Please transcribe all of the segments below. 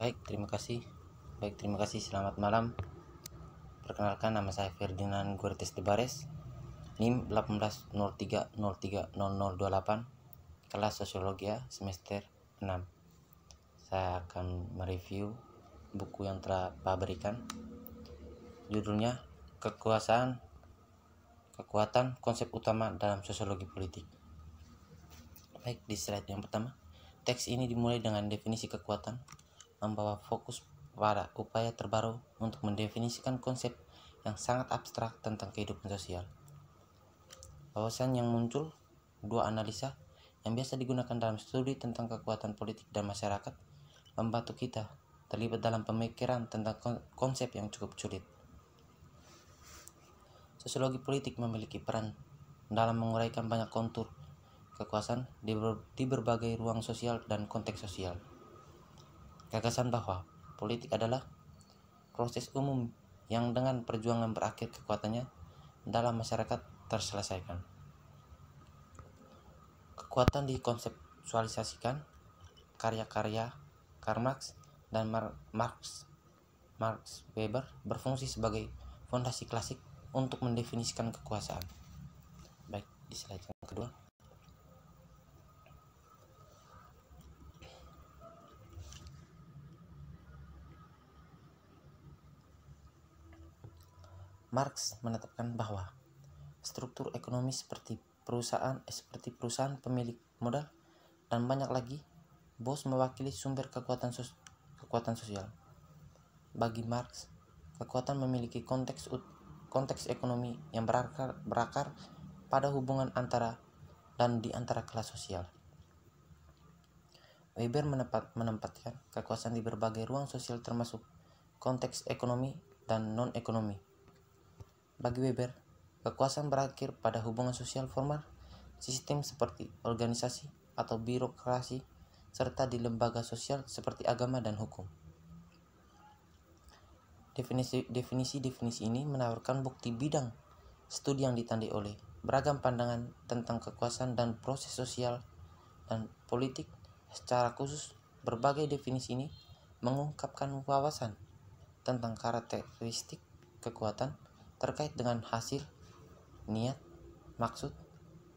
Baik, terima kasih. Baik, terima kasih. Selamat malam. Perkenalkan nama saya Ferdinand Guertes de Bares. NIM 1803030028. Kelas Sosiologi semester 6. Saya akan mereview buku yang telah berikan. Judulnya Kekuasaan Kekuatan Konsep Utama dalam Sosiologi Politik. Baik, di slide yang pertama, teks ini dimulai dengan definisi kekuatan membawa fokus pada upaya terbaru untuk mendefinisikan konsep yang sangat abstrak tentang kehidupan sosial. Wawasan yang muncul, dua analisa yang biasa digunakan dalam studi tentang kekuatan politik dan masyarakat, membantu kita terlibat dalam pemikiran tentang konsep yang cukup sulit. Sosiologi politik memiliki peran dalam menguraikan banyak kontur kekuasaan di, di berbagai ruang sosial dan konteks sosial. Gagasan bahwa politik adalah proses umum yang dengan perjuangan berakhir kekuatannya dalam masyarakat terselesaikan. Kekuatan dikonseptualisasikan karya-karya Karl Marx dan Mar Marx Marx Weber berfungsi sebagai fondasi klasik untuk mendefinisikan kekuasaan. Baik, di slide yang kedua. Marx menetapkan bahwa struktur ekonomi seperti perusahaan eh, seperti perusahaan pemilik modal dan banyak lagi bos mewakili sumber kekuatan sos kekuatan sosial. Bagi Marx, kekuatan memiliki konteks konteks ekonomi yang berakar, berakar pada hubungan antara dan di antara kelas sosial. Weber menempat, menempatkan kekuasaan di berbagai ruang sosial termasuk konteks ekonomi dan non-ekonomi. Bagi Weber, kekuasaan berakhir pada hubungan sosial formal, sistem seperti organisasi atau birokrasi, serta di lembaga sosial seperti agama dan hukum. Definisi-definisi ini menawarkan bukti bidang studi yang ditandai oleh beragam pandangan tentang kekuasaan dan proses sosial dan politik secara khusus berbagai definisi ini mengungkapkan wawasan tentang karakteristik kekuatan terkait dengan hasil, niat, maksud,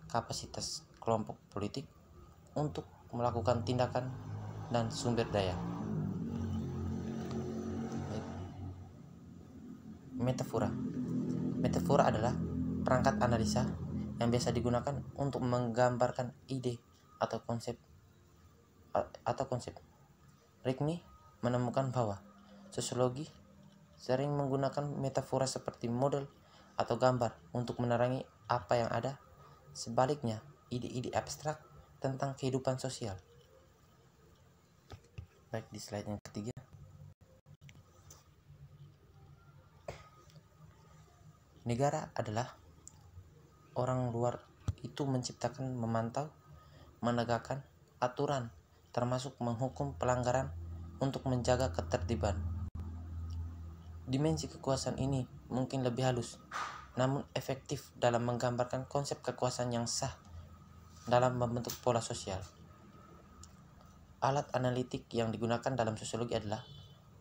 kapasitas kelompok politik untuk melakukan tindakan dan sumber daya. Metafora. Metafora adalah perangkat analisa yang biasa digunakan untuk menggambarkan ide atau konsep atau konsep. Rick menemukan bahwa sosiologi sering menggunakan metafora seperti model atau gambar untuk menerangi apa yang ada. Sebaliknya, ide-ide abstrak tentang kehidupan sosial. Baik, di slide yang ketiga. Negara adalah orang luar itu menciptakan, memantau, menegakkan aturan, termasuk menghukum pelanggaran untuk menjaga ketertiban Dimensi kekuasaan ini mungkin lebih halus, namun efektif dalam menggambarkan konsep kekuasaan yang sah dalam membentuk pola sosial. Alat analitik yang digunakan dalam sosiologi adalah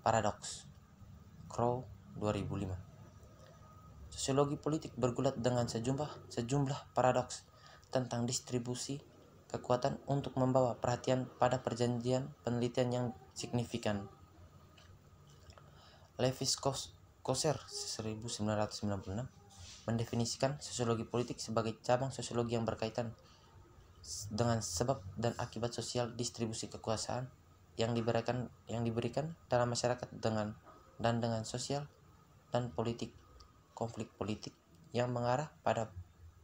paradoks. Crow 2005. Sosiologi politik bergulat dengan sejumlah sejumlah paradoks tentang distribusi kekuatan untuk membawa perhatian pada perjanjian penelitian yang signifikan. Levis Koser 1996 mendefinisikan sosiologi politik sebagai cabang sosiologi yang berkaitan dengan sebab dan akibat sosial distribusi kekuasaan yang diberikan yang diberikan dalam masyarakat dengan dan dengan sosial dan politik konflik politik yang mengarah pada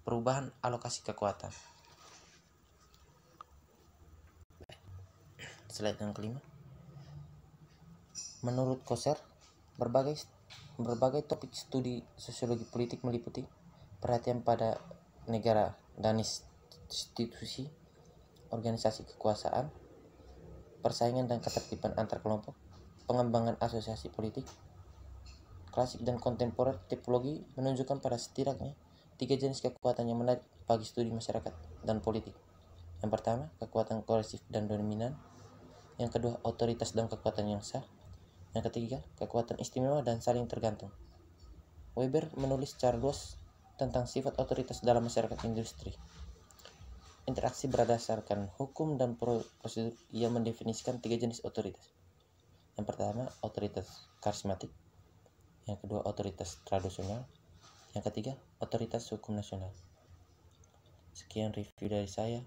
perubahan alokasi kekuatan. Slide yang kelima. Menurut Koser, Berbagai berbagai topik studi sosiologi politik meliputi perhatian pada negara dan institusi, organisasi kekuasaan, persaingan dan ketertiban antar kelompok, pengembangan asosiasi politik, klasik dan kontemporer tipologi menunjukkan pada setidaknya tiga jenis kekuatan yang menarik bagi studi masyarakat dan politik. Yang pertama, kekuatan koersif dan dominan. Yang kedua, otoritas dan kekuatan yang sah. Yang ketiga, kekuatan istimewa dan saling tergantung. Weber menulis secara luas tentang sifat otoritas dalam masyarakat industri. Interaksi berdasarkan hukum dan prosedur yang mendefinisikan tiga jenis otoritas. Yang pertama, otoritas karismatik. Yang kedua, otoritas tradisional. Yang ketiga, otoritas hukum nasional. Sekian review dari saya.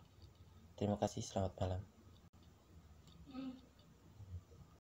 Terima kasih, selamat malam.